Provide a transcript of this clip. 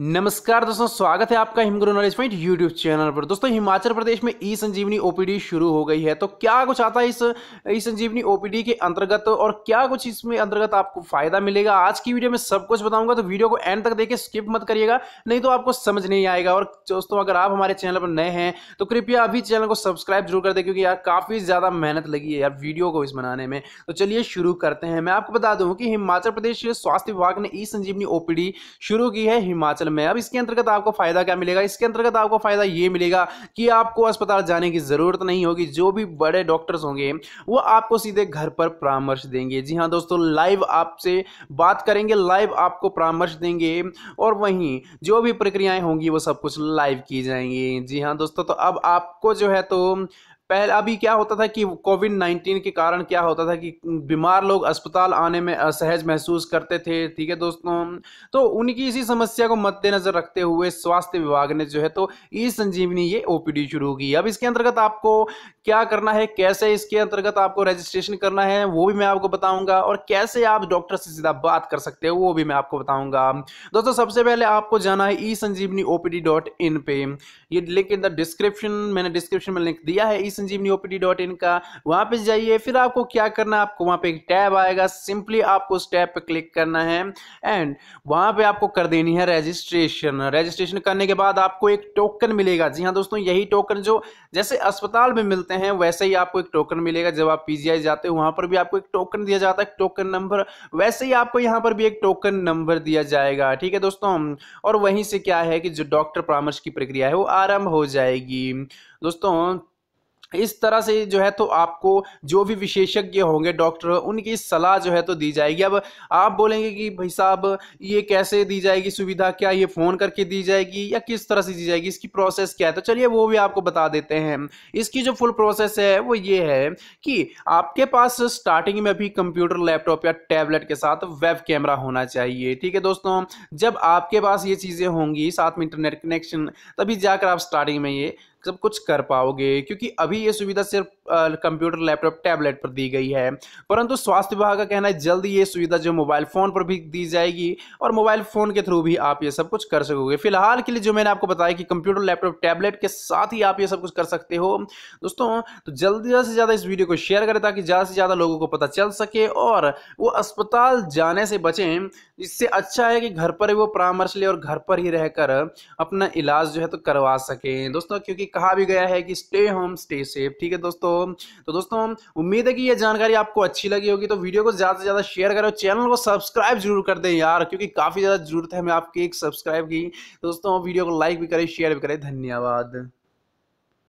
नमस्कार दोस्तों स्वागत है आपका Himguru knowledge point YouTube channel पर दोस्तों हिमाचल प्रदेश में ई संजीवनी ओपीडी शुरू हो गई है तो क्या कुछ आता है इस ई संजीवनी ओपीडी के अंतर्गत और क्या कुछ इसमें अंतर्गत आपको फायदा मिलेगा आज की वीडियो में सब कुछ बताऊंगा तो वीडियो को एंड तक देखे स्किप मत करिएगा नहीं तो आपको समझ नहीं आएगा और दोस्तों अगर आप हमारे चैनल पर नए हैं तो कृपया अभी चैनल को सब्सक्राइब जरूर कर दे क्योंकि यार काफ़ी ज़्यादा मेहनत लगी है यार वीडियो को इस बनाने में तो चलिए शुरू करते हैं मैं आपको बता दूँ कि हिमाचल प्रदेश स्वास्थ्य विभाग ने ई संजीवनी ओपीडी शुरू की है हिमाचल हिमाचल में अब इसके अंतर्गत आपको फायदा क्या मिलेगा इसके अंतर्गत आपको फायदा ये मिलेगा कि आपको अस्पताल जाने की जरूरत नहीं होगी जो भी बड़े डॉक्टर्स होंगे वो आपको सीधे घर पर परामर्श देंगे जी हाँ दोस्तों लाइव आपसे बात करेंगे लाइव आपको परामर्श देंगे और वहीं जो भी प्रक्रियाएं होंगी वो सब कुछ लाइव की जाएंगी जी हाँ दोस्तों तो अब आपको जो है तो पहले अभी क्या होता था कि कोविड नाइन्टीन के कारण क्या होता था कि बीमार लोग अस्पताल आने में असहज महसूस करते थे ठीक है दोस्तों तो उनकी इसी समस्या को मद्देनजर रखते हुए स्वास्थ्य विभाग ने जो है तो ई संजीवनी ये ओपीडी शुरू की अब इसके अंतर्गत आपको क्या करना है कैसे इसके अंतर्गत आपको रजिस्ट्रेशन करना है वो भी मैं आपको बताऊंगा और कैसे आप डॉक्टर से सीधा बात कर सकते हो वो भी मैं आपको बताऊंगा दोस्तों सबसे पहले आपको जाना है E e Sanjeevani OPD dot in पे ये लिंक इन द डिस्क्रिप्शन मैंने डिस्क्रिप्शन में लिंक दिया है E e Sanjeevani OPD dot in का वहां पे जाइए फिर आपको क्या करना है आपको वहां पे एक टैब आएगा सिंपली आपको उस टैब पे क्लिक करना है एंड वहां पे आपको कर देनी है रजिस्ट्रेशन रजिस्ट्रेशन करने के बाद आपको एक टोकन मिलेगा जी हाँ दोस्तों यही टोकन जो जैसे अस्पताल में मिलते हैं वैसे ही आपको एक टोकन मिलेगा जब आप पीजीआई जाते हो वहां पर भी आपको एक टोकन दिया जाता है टोकन नंबर वैसे ही आपको यहाँ पर भी एक टोकन नंबर दिया जाएगा ठीक है दोस्तों और वहीं से क्या है कि जो डॉक्टर परामर्श की प्रक्रिया है वो आरंभ हो जाएगी दोस्तों इस तरह से जो है तो आपको जो भी विशेषज्ञ होंगे डॉक्टर उनकी सलाह जो है तो दी जाएगी अब आप बोलेंगे कि भाई साहब ये कैसे दी जाएगी सुविधा क्या ये फ़ोन करके दी जाएगी या किस तरह से दी जाएगी इसकी प्रोसेस क्या है तो चलिए वो भी आपको बता देते हैं इसकी जो फुल प्रोसेस है वो ये है कि आपके पास स्टार्टिंग में भी कंप्यूटर लैपटॉप या टैबलेट के साथ वेब कैमरा होना चाहिए ठीक है दोस्तों जब आपके पास ये चीज़ें होंगी साथ में इंटरनेट कनेक्शन तभी जाकर आप स्टार्टिंग में ये सब कुछ कर पाओगे क्योंकि अभी ये सुविधा सिर्फ कंप्यूटर लैपटॉप टैबलेट पर दी गई है परंतु स्वास्थ्य विभाग का कहना है जल्द ये सुविधा जो मोबाइल फ़ोन पर भी दी जाएगी और मोबाइल फ़ोन के थ्रू भी आप ये सब कुछ कर सकोगे फिलहाल के लिए जो मैंने आपको बताया कि कंप्यूटर लैपटॉप टैबलेट के साथ ही आप ये सब कुछ कर सकते हो दोस्तों तो जल्द से ज़्यादा इस वीडियो को शेयर करें ताकि ज़्यादा से ज़्यादा लोगों को पता चल सके और वो अस्पताल जाने से बचें इससे अच्छा है कि घर पर ही वो परामर्श ले और घर पर ही रहकर अपना इलाज जो है तो करवा सकें दोस्तों क्योंकि कहा भी गया है कि स्टे होम स्टे सेफ ठीक है दोस्तों तो दोस्तों उम्मीद है कि यह जानकारी आपको अच्छी लगी होगी तो वीडियो को ज़्यादा से ज़्यादा शेयर करें चैनल को सब्सक्राइब जरूर कर दें यार क्योंकि काफ़ी ज़्यादा जरूरत है हमें आपके एक सब्सक्राइब की दोस्तों वीडियो को लाइक भी करें शेयर भी करें धन्यवाद